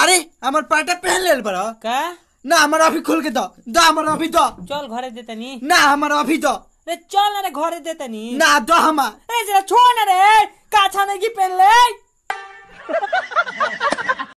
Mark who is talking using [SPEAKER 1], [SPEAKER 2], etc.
[SPEAKER 1] আরে আমার পাটা পেলেল বড় কা না আমার অফি খুল কে দাও দাও আমার অফি দাও চল ঘরে দেতে নি না আমার অফি দাও রে চল আরে ঘরে দেতে নি না দাও আমার এই যে ছোন রে কাছানে কি পেলে